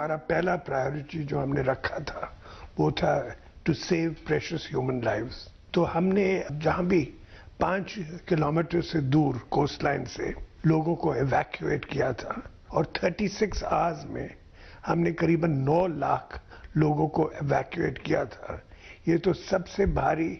हमारा पहला प्रायोरिटी जो हमने रखा था वो था to save precious human lives तो हमने जहाँ भी पांच किलोमीटर से दूर कोस्ट लाइन से लोगों को एवैक्यूएट किया था और 36 आवर्स में हमने करीबन 9 लाख लोगों को एवैक्यूएट किया था ये तो सबसे भारी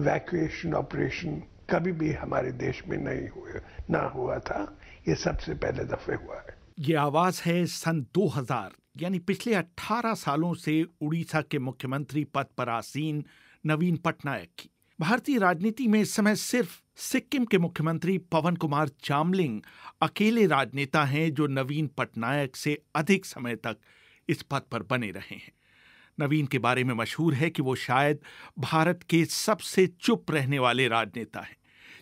इवैक्यूएशन ऑपरेशन कभी भी हमारे देश में नहीं हुए ना हुआ था ये सबसे पहले दफे हुआ है ये आवाज है सन 2000 यानी पिछले 18 सालों से उड़ीसा के मुख्यमंत्री पद पर आसीन नवीन पटनायक की भारतीय राजनीति में इस समय सिर्फ सिक्किम के मुख्यमंत्री पवन कुमार चामलिंग अकेले राजनेता हैं जो नवीन पटनायक से अधिक समय तक इस पद पर बने रहे हैं नवीन के बारे में मशहूर है कि वो शायद भारत के सबसे चुप रहने वाले राजनेता हैं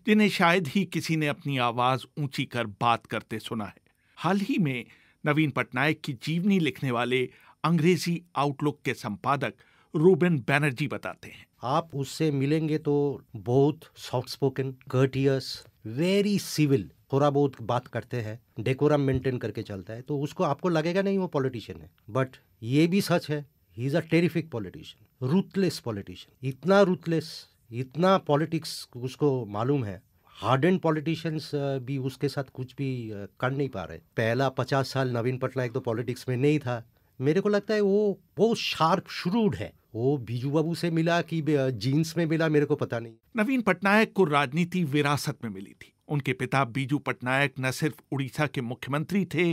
जिन्हें शायद ही किसी ने अपनी आवाज ऊंची कर बात करते सुना है हाल ही में नवीन पटनायक की जीवनी लिखने वाले अंग्रेजी आउटलुक के संपादक रूबेन बैनर्जी बताते हैं आप उससे मिलेंगे तो बहुत soft spoken courteous very civil थोड़ा बहुत बात करते हैं डेकोरम मेंटेन करके चलता है तो उसको आपको लगेगा नहीं वो पॉलिटिशियन है बट ये भी सच है he is a terrific politician ruthless politician इतना रूथलेस इतना पॉलिटिक्स उसको मालूम है हार्ड एंड पॉलिटिशियंस भी उसके साथ कुछ भी uh, कर नहीं पा रहे पहला पचास साल नवीन पटनायक तो पॉलिटिक्स में नहीं था मेरे को लगता है वो वो शार्प श्रूड है वो बीजू बाबू से मिला कि जीन्स uh, में मिला मेरे को पता नहीं नवीन पटनायक को राजनीति विरासत में मिली थी उनके पिता बीजू पटनायक न सिर्फ उड़ीसा के मुख्यमंत्री थे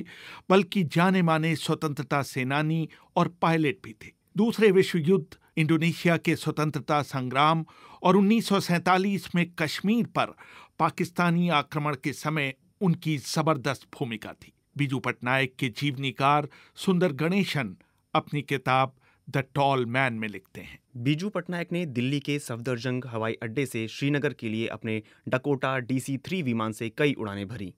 बल्कि जाने माने स्वतंत्रता सेनानी और पायलट भी थे दूसरे विश्व युद्ध इंडोनेशिया के स्वतंत्रता संग्राम और उन्नीस में कश्मीर पर पाकिस्तानी आक्रमण के समय उनकी जबरदस्त भूमिका थी बीजू पटनायक के जीवनीकार सुंदर गणेशन अपनी किताब द टॉल मैन में लिखते हैं बीजू पटनायक ने दिल्ली के सफदरजंग हवाई अड्डे से श्रीनगर के लिए अपने डकोटा डीसी थ्री विमान से कई उड़ानें भरी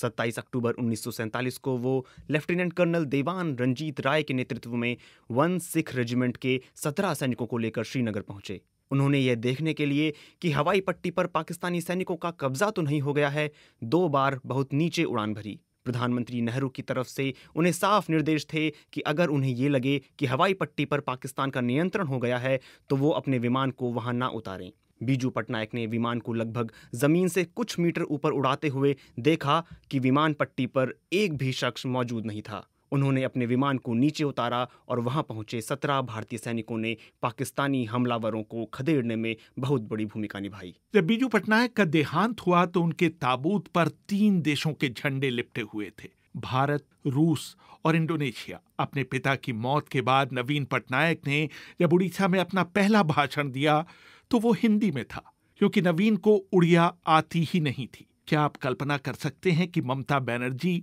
सत्ताईस अक्टूबर उन्नीस को वो लेफ्टिनेंट कर्नल देवान रंजीत राय के नेतृत्व में वन सिख रेजिमेंट के सत्रह सैनिकों को लेकर श्रीनगर पहुंचे उन्होंने यह देखने के लिए कि हवाई पट्टी पर पाकिस्तानी सैनिकों का कब्जा तो नहीं हो गया है दो बार बहुत नीचे उड़ान भरी प्रधानमंत्री नेहरू की तरफ से उन्हें साफ निर्देश थे कि अगर उन्हें ये लगे कि हवाई पट्टी पर पाकिस्तान का नियंत्रण हो गया है तो वो अपने विमान को वहां ना उतारें बीजू पटनायक ने विमान को लगभग जमीन से कुछ मीटर ऊपर उड़ाते हुए देखा कि विमान पट्टी पर एक भी शख्स मौजूद नहीं था उन्होंने अपने विमान को नीचे उतारा और वहां पहुंचे सत्रह भारतीय सैनिकों ने पाकिस्तानी हमलावरों को खदेड़ने में बहुत बड़ी भूमिका निभाई जब बीजू पटनायक का देहांत हुआ तो उनके ताबूत पर तीन देशों के झंडे लिपटे हुए थे भारत रूस और इंडोनेशिया अपने पिता की मौत के बाद नवीन पटनायक ने जब उड़ीसा में अपना पहला भाषण दिया तो वो हिंदी में था क्योंकि नवीन को उड़िया आती ही नहीं थी क्या आप कल्पना कर सकते हैं कि ममता बैनर्जी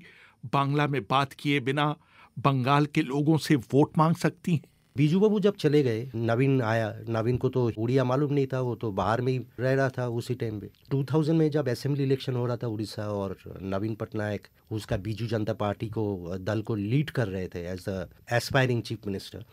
बांग्ला में बात किए बिना बंगाल के लोगों से वोट मांग सकती हैं बीजू बाबू जब चले गए नवीन आया नवीन को तो उड़िया मालूम नहीं था वो तो बाहर में ही रह रहा था उसी टाइम पे 2000 में जब असेंबली इलेक्शन हो रहा था उड़ीसा और नवीन पटनायक उसका बीजू जनता पार्टी को दल को लीड कर रहे थे as the aspiring chief minister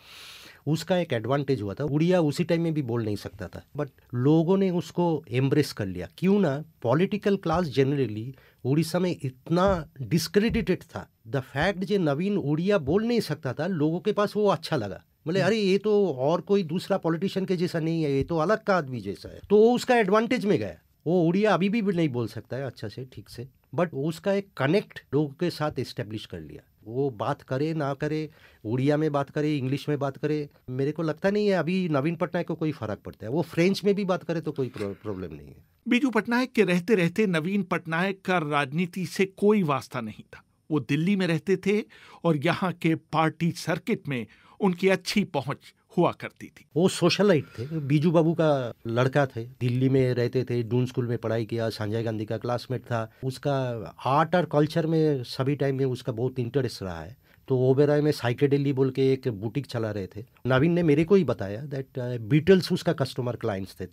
उसका एक एडवांटेज हुआ था उड़िया उसी टाइम में भी बोल नहीं सकता था बट लोगों ने उसको एम्ब्रेस कर लिया क्यों ना पॉलिटिकल क्लास जनरली उड़ीसा में इतना डिस्क्रेडिटेड था द फैक्ट जो नवीन उड़िया बोल नहीं सकता था लोगों के पास वो अच्छा लगा बोले अरे ये तो और कोई दूसरा पॉलिटिशियन के जैसा नहीं है ये तो अलग का आदमी जैसा है तो उसका एडवांटेज में गया वो उड़िया अभी भी नहीं बोल सकता है अच्छा से ठीक से बट उसका एक कनेक्ट लोगों के साथ इस्टेब्लिश कर लिया वो बात करे ना करे उड़िया में बात करे इंग्लिश में बात करे मेरे को लगता नहीं है अभी नवीन पटनायक को कोई फर्क पड़ता है वो फ्रेंच में भी बात करे तो कोई प्रॉब्लम नहीं है बीजू पटनायक के रहते रहते नवीन पटनायक का राजनीति से कोई वास्ता नहीं था वो दिल्ली में रहते थे और यहाँ के पार्टी सर्किट में उनकी अच्छी पहुंच हुआ करती थी वो सोशलाइट थे बीजू बाबू का लड़का थे दिल्ली में रहते थे डून स्कूल में पढ़ाई किया संजय गांधी का क्लासमेट था उसका आर्ट और कल्चर में सभी टाइम में उसका बहुत इंटरेस्ट रहा है तो ओबेराय में साइकेडेली बोल के एक बुटीक चला रहे थे नवीन ने मेरे को ही बताया दैट बीटल्स uh, उसका कस्टमर क्लाइंट्स थे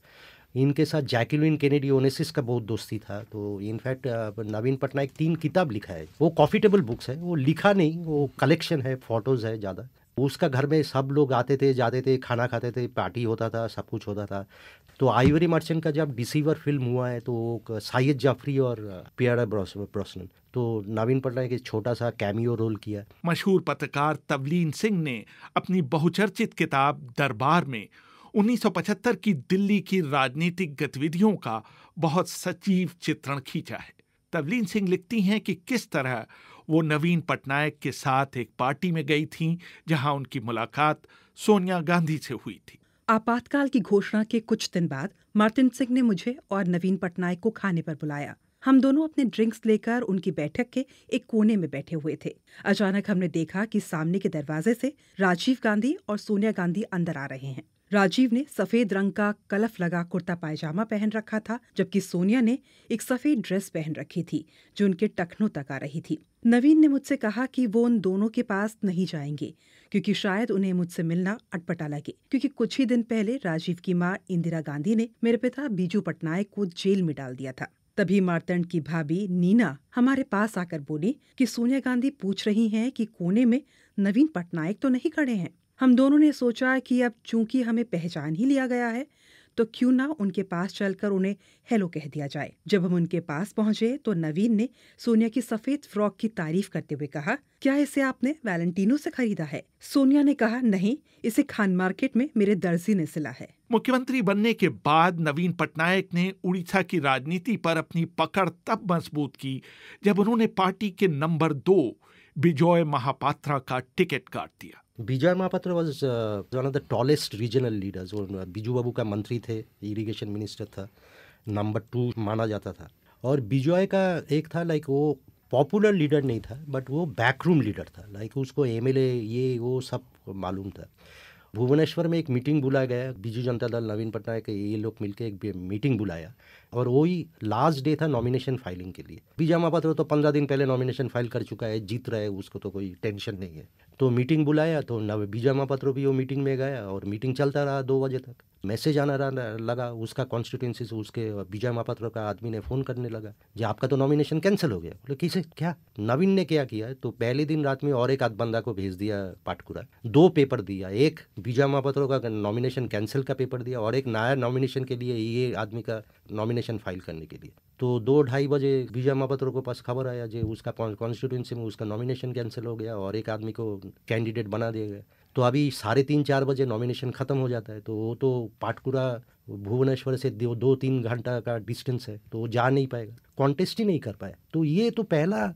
इनके साथ जैकिलिन केनेडी ओनेसिस का बहुत दोस्ती था तो इनफैक्ट uh, नवीन पटनायक तीन किताब लिखा है वो कॉफिटेबल बुक्स है वो लिखा नहीं वो कलेक्शन है फोटोज़ है ज़्यादा उसका घर में सब लोग आते थे जाते थे खाना खाते थे पार्टी होता था सब कुछ होता था तो आईवरी मर्चेंट का जब डिसीवर फिल्म हुआ है तो साहिद जाफरी और पियारा ब्रोसनन तो नवीन पटनायक एक छोटा सा कैमियो रोल किया मशहूर पत्रकार तवलीन सिंह ने अपनी बहुचर्चित किताब दरबार में 1975 की दिल्ली की राजनीतिक गतिविधियों का बहुत सचीव चित्रण खींचा है तवलीन सिंह लिखती हैं कि किस तरह वो नवीन पटनायक के साथ एक पार्टी में गई थीं जहां उनकी मुलाकात सोनिया गांधी से हुई थी आपातकाल की घोषणा के कुछ दिन बाद मार्टिन सिंह ने मुझे और नवीन पटनायक को खाने पर बुलाया हम दोनों अपने ड्रिंक्स लेकर उनकी बैठक के एक कोने में बैठे हुए थे अचानक हमने देखा कि सामने के दरवाजे से राजीव गांधी और सोनिया गांधी अंदर आ रहे हैं राजीव ने सफेद रंग का कलफ लगा कुर्ता पायजामा पहन रखा था जबकि सोनिया ने एक सफेद ड्रेस पहन रखी थी जो उनके टखनों तक आ रही थी नवीन ने मुझसे कहा कि वो उन दोनों के पास नहीं जाएंगे क्योंकि शायद उन्हें मुझसे मिलना अटपटा लगे क्योंकि कुछ ही दिन पहले राजीव की मां इंदिरा गांधी ने मेरे पिता बीजू पटनायक को जेल में डाल दिया था तभी मारतंड की भाभी नीना हमारे पास आकर बोली कि सोनिया गांधी पूछ रही हैं कि कोने में नवीन पटनायक तो नहीं खड़े हैं हम दोनों ने सोचा कि अब चूंकि हमें पहचान ही लिया गया है तो क्यों ना उनके पास चलकर उन्हें हेलो कह दिया जाए जब हम उनके पास पहुंचे तो नवीन ने सोनिया की सफेद फ्रॉक की तारीफ करते हुए कहा क्या इसे आपने वैलेंटिनो से खरीदा है सोनिया ने कहा नहीं इसे खान मार्केट में मेरे दर्जी ने सिला है मुख्यमंत्री बनने के बाद नवीन पटनायक ने उड़ीसा की राजनीति पर अपनी पकड़ तब मजबूत की जब उन्होंने पार्टी के नंबर दो विजय महापात्रा का टिकट काट दिया Vijay Mahapatra was one of the tallest regional leaders वो uh, बीजू बाबू का मंत्री थे इरिगेशन मिनिस्टर था नंबर टू माना जाता था और विजय का एक था लाइक वो पॉपुलर लीडर नहीं था बट वो बैकरूम लीडर था लाइक उसको एम ये वो सब मालूम था भुवनेश्वर में एक मीटिंग बुलाया गया बीजू जनता दल नवीन पटनायक ये लोग मिलकर एक मीटिंग बुलाया और वही लास्ट डे था नॉमिनेशन फाइलिंग के लिए बीजामा पात्र तो पंद्रह दिन पहले नॉमिनेशन फाइल कर चुका है जीत रहा है उसको तो कोई टेंशन नहीं है तो मीटिंग बुलाया तो नव बीजामा पात्र भी वो मीटिंग में गया और मीटिंग चलता रहा दो बजे तक मैसेज आना रहा लगा उसका कॉन्स्टिट्यूंसी से उसके विजय महापात्र का आदमी ने फ़ोन करने लगा जी आपका तो नॉमिनेशन कैंसिल हो गया बोले किसे क्या नवीन ने क्या किया तो पहले दिन रात में और एक आध बंदा को भेज दिया पाटकुरा दो पेपर दिया एक विजय महापात्र का नॉमिनेशन कैंसिल का पेपर दिया और एक नया नॉमिनेशन के लिए ये आदमी का नॉमिनेशन फाइल करने के लिए तो दो ढाई बजे विजय महापत्रों को पास खबर आया जो उसका कॉन्स्टिट्यूंसी में उसका नॉमिनेशन कैंसिल हो गया और एक आदमी को कैंडिडेट बना दिया गया तो अभी साढ़े तीन चार बजे नॉमिनेशन ख़त्म हो जाता है तो वो तो पाटकुरा भुवनेश्वर से दो दो तीन घंटा का डिस्टेंस है तो वो जा नहीं पाएगा कॉन्टेस्ट ही नहीं कर पाया तो ये तो पहला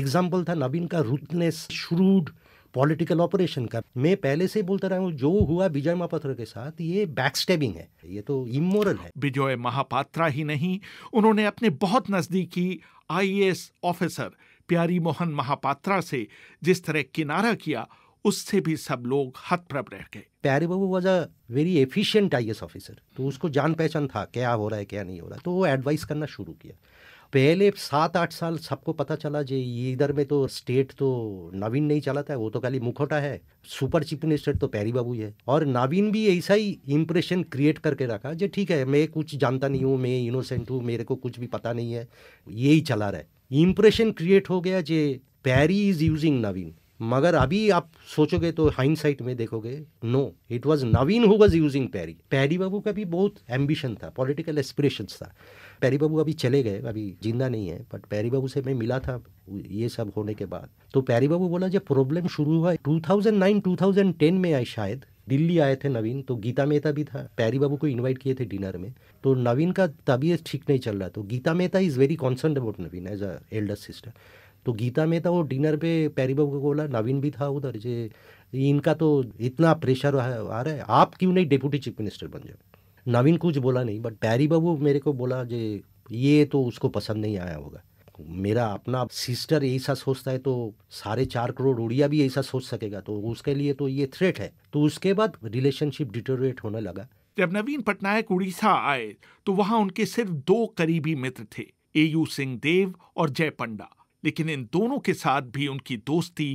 एग्जाम्पल था नवीन का रूथनेस श्रूड पॉलिटिकल ऑपरेशन का मैं पहले से बोलता रहा हूँ जो हुआ विजय महापात्र के साथ ये बैक स्टेबिंग है ये तो इमोरल है विजय महापात्रा ही नहीं उन्होंने अपने बहुत नज़दीकी आईएएस ऑफिसर प्यारी मोहन महापात्रा से जिस तरह किनारा किया उससे भी सब लोग हतप्रभ रह गए Pyare Babu was a very efficient I officer तो उसको जान पहचान था क्या हो रहा है क्या नहीं हो रहा तो वो एडवाइस करना शुरू किया पहले सात आठ साल सबको पता चला जी इधर में तो स्टेट तो नवीन नहीं चलाता है वो तो खाली मुखोटा है सुपर चीफ मिनिस्टर तो पैरी बाबू है और नवीन भी ऐसा ही इम्प्रेशन क्रिएट करके रखा जे ठीक है मैं कुछ जानता नहीं हूँ मैं इनोसेंट हूँ मेरे को कुछ भी पता नहीं है ही चला रहा है इम्प्रेशन क्रिएट हो गया जे पैरी इज यूजिंग नवीन मगर अभी आप सोचोगे तो हाइंड में देखोगे no it was Naveen who was using Pyari Pyari Babu का भी बहुत एम्बिशन था पॉलिटिकल एस्पिरेशंस था पैरी बाबू अभी चले गए अभी जिंदा नहीं है बट पैरी बाबू से मैं मिला था ये सब होने के बाद तो पैरी बाबू बोला जब प्रॉब्लम शुरू हुआ 2009 2010 में आई शायद दिल्ली आए थे नवीन तो गीता मेहता भी था पैरी बाबू को इनवाइट किए थे डिनर में तो नवीन का तबीयत ठीक नहीं चल रहा तो Gita Mehta is very concern about Naveen as a elder sister तो गीता मेहता वो डिनर पे पैरी बाबू को बोला नवीन भी था उधर जे इनका तो इतना प्रेशर आ रहा है आप क्यों नहीं डेप्यूटी चीफ मिनिस्टर बन जाओ नवीन कुछ बोला नहीं बट पैरी बाबू मेरे को बोला जे ये तो उसको पसंद नहीं आया होगा मेरा अपना सिस्टर ऐसा सोचता है तो साढ़े चार करोड़ उड़िया भी ऐसा सोच सकेगा तो उसके लिए तो ये थ्रेट है तो उसके बाद रिलेशनशिप डिटोरेट होने लगा जब नवीन पटनायक उड़ीसा आए तो वहां उनके सिर्फ दो करीबी मित्र थे एयू सिंह देव और जय पंडा लेकिन इन दोनों के साथ भी उनकी दोस्ती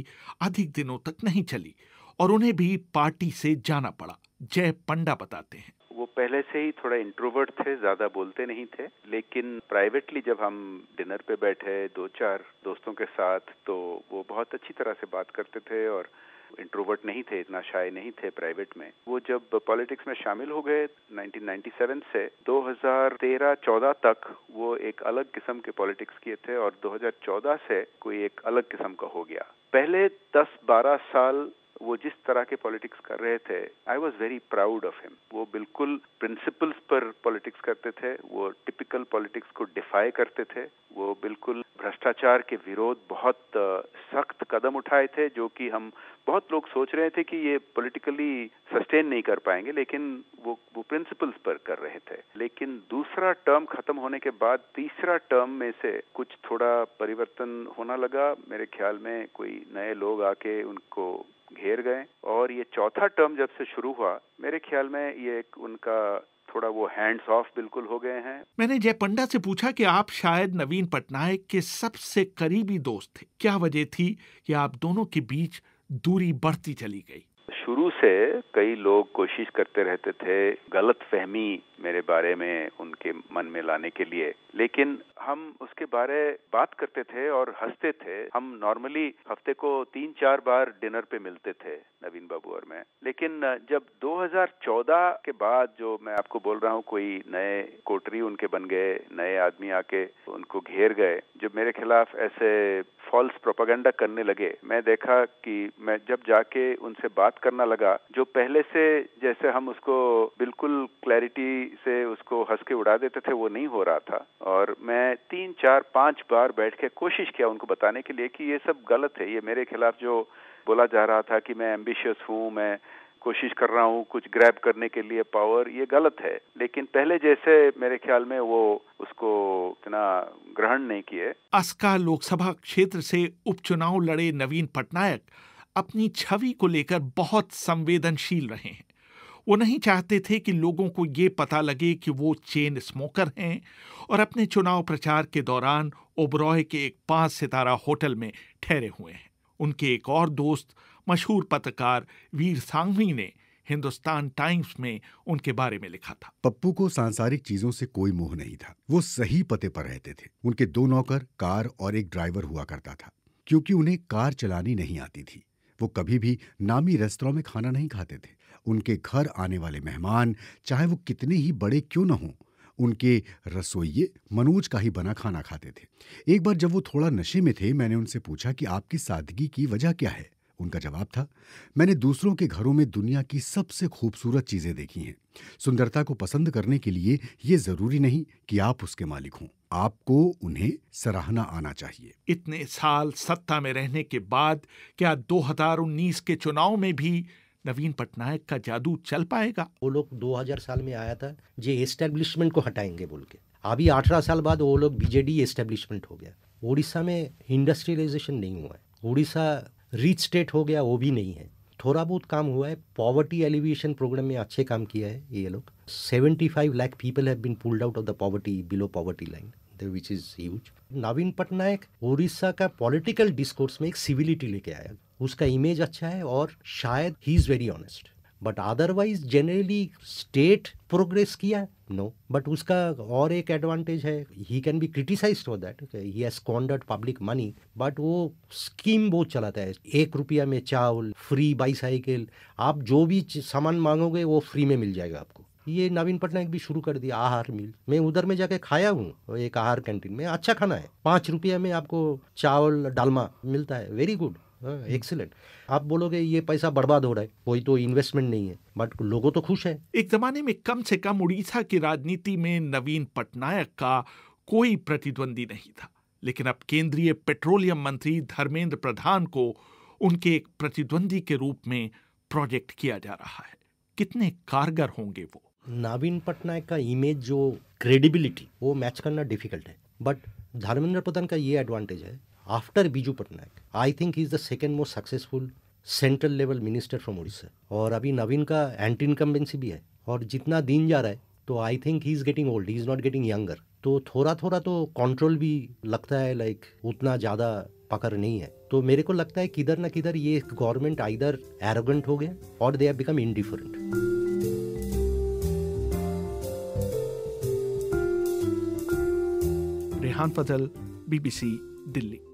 अधिक दिनों तक नहीं चली और उन्हें भी पार्टी से जाना पड़ा जय पंडा बताते हैं पहले से ही थोड़ा इंट्रोवर्ट थे ज़्यादा बोलते नहीं थे लेकिन प्राइवेटली जब हम डिनर पे बैठे दो चार दोस्तों के साथ तो वो बहुत अच्छी तरह से बात करते थे और इंट्रोवर्ट नहीं थे इतना शाय नहीं थे प्राइवेट में वो जब पॉलिटिक्स में शामिल हो गए 1997 से 2013-14 तक वो एक अलग किस्म के पॉलिटिक्स किए थे और 2014 से कोई एक अलग किस्म का हो गया पहले 10-12 साल वो जिस तरह के पॉलिटिक्स कर रहे थे I was very proud of him वो बिल्कुल प्रिंसिपल्स पर पॉलिटिक्स करते थे वो टिपिकल पॉलिटिक्स को डिफाई करते थे वो बिल्कुल भ्रष्टाचार के विरोध बहुत सख्त कदम उठाए थे जो कि हम बहुत लोग सोच रहे थे कि ये पॉलिटिकली सस्टेन नहीं कर पाएंगे लेकिन वो वो प्रिंसिपल्स पर कर रहे थे लेकिन दूसरा टर्म खत्म होने के बाद तीसरा टर्म में से कुछ थोड़ा परिवर्तन होना लगा मेरे ख्याल में कोई नए लोग आके उनको घेर गए और ये चौथा टर्म जब से शुरू हुआ मेरे ख्याल में ये एक उनका थोड़ा वो हैंड्स ऑफ बिल्कुल हो गए हैं मैंने जय पंडा से पूछा कि आप शायद नवीन पटनायक के सबसे करीबी दोस्त थे क्या वजह थी कि आप दोनों के बीच दूरी बढ़ती चली गई शुरू से कई लोग कोशिश करते रहते थे गलत फहमी मेरे बारे में उनके मन में लाने के लिए लेकिन हम उसके बारे बात करते थे और हंसते थे हम नॉर्मली हफ्ते को तीन चार बार डिनर पे मिलते थे नवीन बाबू और मैं लेकिन जब 2014 के बाद जो मैं आपको बोल रहा हूँ कोई नए कोटरी उनके बन गए नए आदमी आके उनको घेर गए जब मेरे खिलाफ ऐसे फॉल्स प्रोपागेंडा करने लगे मैं देखा कि मैं जब जाके उनसे बात कर करना लगा जो पहले से जैसे हम उसको बिल्कुल क्लैरिटी से उसको हंस के उड़ा देते थे वो नहीं हो रहा था और मैं तीन चार पांच बार बैठ के कोशिश किया उनको बताने के लिए कि ये सब गलत है ये मेरे खिलाफ जो बोला जा रहा था कि मैं एम्बिशियस हूँ मैं कोशिश कर रहा हूँ कुछ ग्रैब करने के लिए पावर ये गलत है लेकिन पहले जैसे मेरे ख्याल में वो उसको इतना ग्रहण नहीं किए अस्का लोकसभा क्षेत्र से उपचुनाव लड़े नवीन पटनायक अपनी छवि को लेकर बहुत संवेदनशील रहे हैं वो नहीं चाहते थे कि लोगों को ये पता लगे कि वो चेन स्मोकर हैं और अपने चुनाव प्रचार के दौरान ओबरॉय के एक पांच सितारा होटल में ठहरे हुए हैं उनके एक और दोस्त मशहूर पत्रकार वीर सांघवी ने हिंदुस्तान टाइम्स में उनके बारे में लिखा था पप्पू को सांसारिक चीजों से कोई मोह नहीं था वो सही पते पर रहते थे उनके दो नौकर कार और एक ड्राइवर हुआ करता था क्योंकि उन्हें कार चलानी नहीं आती थी वो कभी भी नामी रेस्तरा में खाना नहीं खाते थे उनके घर आने वाले मेहमान चाहे वो कितने ही बड़े क्यों न हों उनके रसोइये मनोज का ही बना खाना खाते थे एक बार जब वो थोड़ा नशे में थे मैंने उनसे पूछा कि आपकी सादगी की वजह क्या है उनका जवाब था मैंने दूसरों के घरों में दुनिया की सबसे खूबसूरत चीजें देखी हैं सुंदरता को पसंद करने के लिए यह जरूरी नहीं कि आप उसके मालिक हों आपको उन्हें सराहना आना चाहिए इतने साल सत्ता में रहने के बाद क्या 2019 के चुनाव में भी नवीन पटनायक का जादू चल पाएगा वो लोग 2000 साल में आया था जे एस्टेब्लिशमेंट को हटाएंगे बोल के अभी अठारह साल बाद वो लोग बीजेडी एस्टेब्लिशमेंट हो गया उड़ीसा में इंडस्ट्रियलाइजेशन नहीं हुआ है उड़ीसा रिच स्टेट हो गया वो भी नहीं है थोड़ा बहुत काम हुआ है पॉवर्टी एलिवेशन प्रोग्राम में अच्छे काम किया है ये लोग seventy five lakh people have been pulled out of the poverty below poverty line which is huge Naveen Patnaik Orissa का पॉलिटिकल डिस्कोर्स में एक सिविलिटी लेके आया उसका इमेज अच्छा है और शायद he is very honest but otherwise generally state progress किया नो बट उसका और एक एडवांटेज है he can be criticise for that he has squandered public money but वो स्कीम बहुत चलाता है एक रुपया में चावल फ्री बाईसाइकिल आप जो भी सामान मांगोगे वो फ्री में मिल जाएगा आपको ये नवीन पटनायक भी शुरू कर दिया आहार मिल मैं उधर में जाके खाया हूँ एक आहार कैंटीन में अच्छा खाना है पाँच रुपया में आपको चावल डालमा मिलता है वेरी गुड एक्सीलेंट हाँ, हम्म। आप बोलोगे ये पैसा बर्बाद हो रहा है कोई तो इन्वेस्टमेंट नहीं है बट लोगों तो खुश है एक जमाने में कम से कम उड़ीसा की राजनीति में नवीन पटनायक का कोई प्रतिद्वंदी नहीं था लेकिन अब केंद्रीय पेट्रोलियम मंत्री धर्मेंद्र प्रधान को उनके एक प्रतिद्वंदी के रूप में प्रोजेक्ट किया जा रहा है कितने कारगर होंगे वो नवीन पटनायक का इमेज जो क्रेडिबिलिटी वो मैच करना डिफिकल्ट है बट धर्मेंद्र प्रधान का ये एडवांटेज है after Biju Patnaik I think is the second most successful central level minister from Orissa और अभी नवीन का एंटी इनकम्बेंसी भी है और जितना दिन जा रहा है तो I think he is getting old he is not getting younger तो थोड़ा थोड़ा तो कंट्रोल भी लगता है लाइक उतना ज़्यादा पकड़ नहीं है तो मेरे को लगता है किधर ना किधर ये गवर्नमेंट आइदर एरोगेंट हो गया और they have become indifferent Rehan Fazal BBC Delhi